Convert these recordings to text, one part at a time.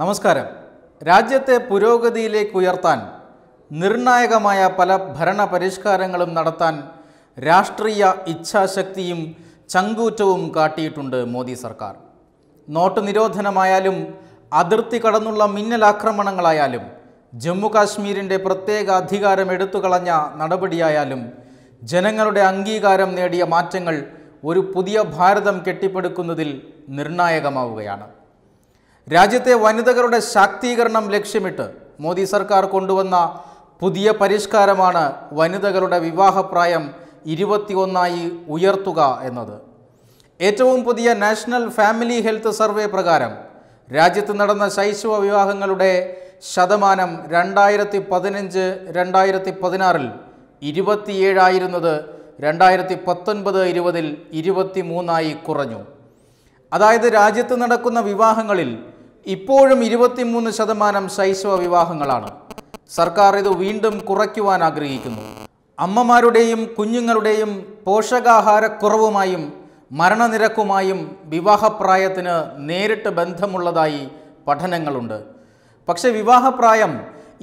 നമസ്കാരം രാജ്യത്തെ പുരോഗതിയിലേക്ക് ഉയർത്താൻ നിർണായകമായ പല ഭരണ പരിഷ്കാരങ്ങളും നടത്താൻ രാഷ്ട്രീയ ഇച്ഛാശക്തിയും ചങ്കൂറ്റവും കാട്ടിയിട്ടുണ്ട് മോദി സർക്കാർ നോട്ട് നിരോധനമായാലും അതിർത്തി കടന്നുള്ള മിന്നലാക്രമണങ്ങളായാലും ജമ്മു പ്രത്യേക അധികാരം എടുത്തു കളഞ്ഞ നടപടിയായാലും ജനങ്ങളുടെ അംഗീകാരം നേടിയ മാറ്റങ്ങൾ ഒരു പുതിയ ഭാരതം കെട്ടിപ്പടുക്കുന്നതിൽ നിർണായകമാവുകയാണ് രാജ്യത്തെ വനിതകളുടെ ശാക്തീകരണം ലക്ഷ്യമിട്ട് മോദി സർക്കാർ കൊണ്ടുവന്ന പുതിയ പരിഷ്കാരമാണ് വനിതകളുടെ വിവാഹപ്രായം ഇരുപത്തിയൊന്നായി ഉയർത്തുക എന്നത് ഏറ്റവും പുതിയ നാഷണൽ ഫാമിലി ഹെൽത്ത് സർവേ പ്രകാരം രാജ്യത്ത് നടന്ന ശൈശവ വിവാഹങ്ങളുടെ ശതമാനം രണ്ടായിരത്തി പതിനഞ്ച് രണ്ടായിരത്തി പതിനാറിൽ ഇരുപത്തിയേഴായിരുന്നത് രണ്ടായിരത്തി പത്തൊൻപത് ഇരുപതിൽ ഇരുപത്തി മൂന്നായി കുറഞ്ഞു അതായത് രാജ്യത്ത് നടക്കുന്ന വിവാഹങ്ങളിൽ ഇപ്പോഴും ഇരുപത്തിമൂന്ന് ശതമാനം ശൈശവ വിവാഹങ്ങളാണ് സർക്കാർ ഇത് വീണ്ടും കുറയ്ക്കുവാൻ ആഗ്രഹിക്കുന്നു അമ്മമാരുടെയും കുഞ്ഞുങ്ങളുടെയും പോഷകാഹാരക്കുറവുമായും മരണനിരക്കുമായും വിവാഹപ്രായത്തിന് നേരിട്ട് ബന്ധമുള്ളതായി പഠനങ്ങളുണ്ട് പക്ഷേ വിവാഹപ്രായം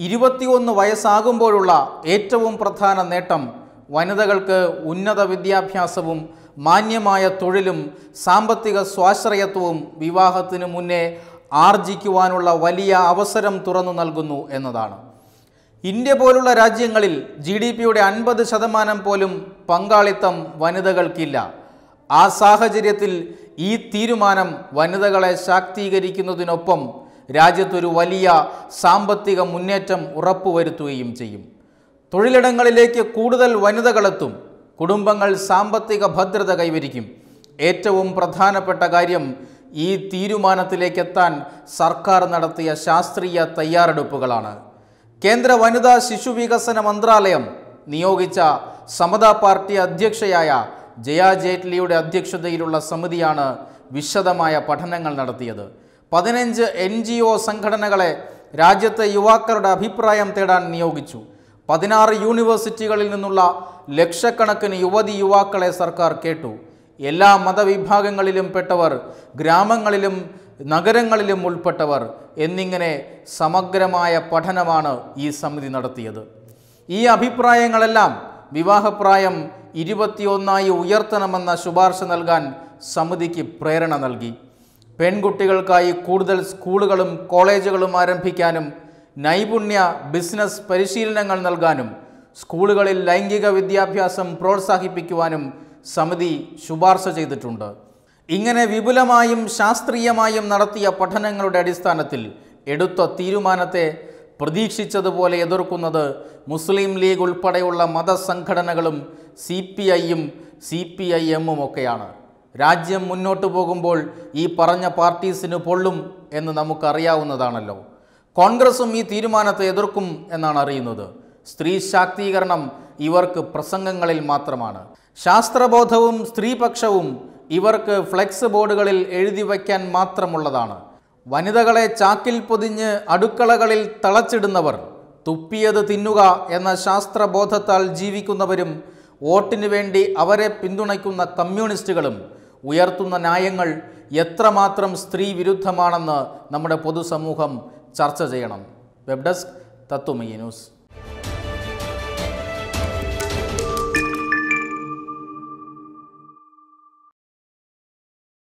ഇരുപത്തിയൊന്ന് വയസ്സാകുമ്പോഴുള്ള ഏറ്റവും പ്രധാന നേട്ടം വനിതകൾക്ക് ഉന്നത വിദ്യാഭ്യാസവും മാന്യമായ തൊഴിലും സാമ്പത്തിക സ്വാശ്രയത്വവും വിവാഹത്തിനു മുന്നേ ആർജിക്കുവാനുള്ള വലിയ അവസരം തുറന്നു നൽകുന്നു എന്നതാണ് ഇന്ത്യ പോലുള്ള രാജ്യങ്ങളിൽ ജി ഡി പിയുടെ അൻപത് ശതമാനം പോലും പങ്കാളിത്തം വനിതകൾക്കില്ല ആ സാഹചര്യത്തിൽ ഈ തീരുമാനം വനിതകളെ ശാക്തീകരിക്കുന്നതിനൊപ്പം രാജ്യത്തൊരു വലിയ സാമ്പത്തിക മുന്നേറ്റം ഉറപ്പുവരുത്തുകയും ചെയ്യും തൊഴിലിടങ്ങളിലേക്ക് കൂടുതൽ വനിതകളെത്തും കുടുംബങ്ങൾ സാമ്പത്തിക ഭദ്രത കൈവരിക്കും ഏറ്റവും പ്രധാനപ്പെട്ട കാര്യം ഈ തീരുമാനത്തിലേക്കെത്താൻ സർക്കാർ നടത്തിയ ശാസ്ത്രീയ തയ്യാറെടുപ്പുകളാണ് കേന്ദ്ര വനിതാ ശിശു വികസന മന്ത്രാലയം നിയോഗിച്ച സമതാ പാർട്ടി അധ്യക്ഷയായ ജയാ ജെയ്റ്റ്ലിയുടെ അധ്യക്ഷതയിലുള്ള സമിതിയാണ് വിശദമായ പഠനങ്ങൾ നടത്തിയത് പതിനഞ്ച് എൻ ജി ഒ സംഘടനകളെ രാജ്യത്തെ യുവാക്കളുടെ അഭിപ്രായം തേടാൻ നിയോഗിച്ചു പതിനാറ് യൂണിവേഴ്സിറ്റികളിൽ നിന്നുള്ള ലക്ഷക്കണക്കിന് യുവതി യുവാക്കളെ സർക്കാർ കേട്ടു എല്ലാ മതവിഭാഗങ്ങളിലും പെട്ടവർ ഗ്രാമങ്ങളിലും നഗരങ്ങളിലും ഉൾപ്പെട്ടവർ എന്നിങ്ങനെ സമഗ്രമായ പഠനമാണ് ഈ സമിതി നടത്തിയത് ഈ അഭിപ്രായങ്ങളെല്ലാം വിവാഹപ്രായം ഇരുപത്തിയൊന്നായി ഉയർത്തണമെന്ന ശുപാർശ നൽകാൻ സമിതിക്ക് പ്രേരണ നൽകി പെൺകുട്ടികൾക്കായി കൂടുതൽ സ്കൂളുകളും കോളേജുകളും ആരംഭിക്കാനും നൈപുണ്യ ബിസിനസ് പരിശീലനങ്ങൾ നൽകാനും സ്കൂളുകളിൽ ലൈംഗിക വിദ്യാഭ്യാസം പ്രോത്സാഹിപ്പിക്കുവാനും സമിതി ശുപാർശ ചെയ്തിട്ടുണ്ട് ഇങ്ങനെ വിപുലമായും ശാസ്ത്രീയമായും നടത്തിയ പഠനങ്ങളുടെ അടിസ്ഥാനത്തിൽ എടുത്ത തീരുമാനത്തെ പ്രതീക്ഷിച്ചതുപോലെ എതിർക്കുന്നത് മുസ്ലിം ലീഗ് ഉൾപ്പെടെയുള്ള മതസംഘടനകളും സി പി ഐയും സി പി ഐ എമ്മും ഒക്കെയാണ് രാജ്യം മുന്നോട്ടു പോകുമ്പോൾ ഈ പറഞ്ഞ പാർട്ടീസിന് പൊള്ളും എന്ന് നമുക്കറിയാവുന്നതാണല്ലോ കോൺഗ്രസും ഈ തീരുമാനത്തെ എതിർക്കും എന്നാണ് അറിയുന്നത് സ്ത്രീ ശാക്തീകരണം ഇവർക്ക് പ്രസംഗങ്ങളിൽ മാത്രമാണ് ശാസ്ത്രബോധവും സ്ത്രീപക്ഷവും ഇവർക്ക് ഫ്ലെക്സ് ബോർഡുകളിൽ എഴുതി വയ്ക്കാൻ മാത്രമുള്ളതാണ് വനിതകളെ ചാക്കിൽ പൊതിഞ്ഞ് അടുക്കളകളിൽ തളച്ചിടുന്നവർ തുപ്പിയത് തിന്നുക എന്ന ശാസ്ത്രബോധത്താൽ ജീവിക്കുന്നവരും വോട്ടിനു വേണ്ടി അവരെ പിന്തുണയ്ക്കുന്ന കമ്മ്യൂണിസ്റ്റുകളും ഉയർത്തുന്ന ന്യായങ്ങൾ എത്രമാത്രം സ്ത്രീ വിരുദ്ധമാണെന്ന് നമ്മുടെ പൊതുസമൂഹം ചർച്ച ചെയ്യണം വെബ് ഡെസ്ക് തത്വമയി ന്യൂസ്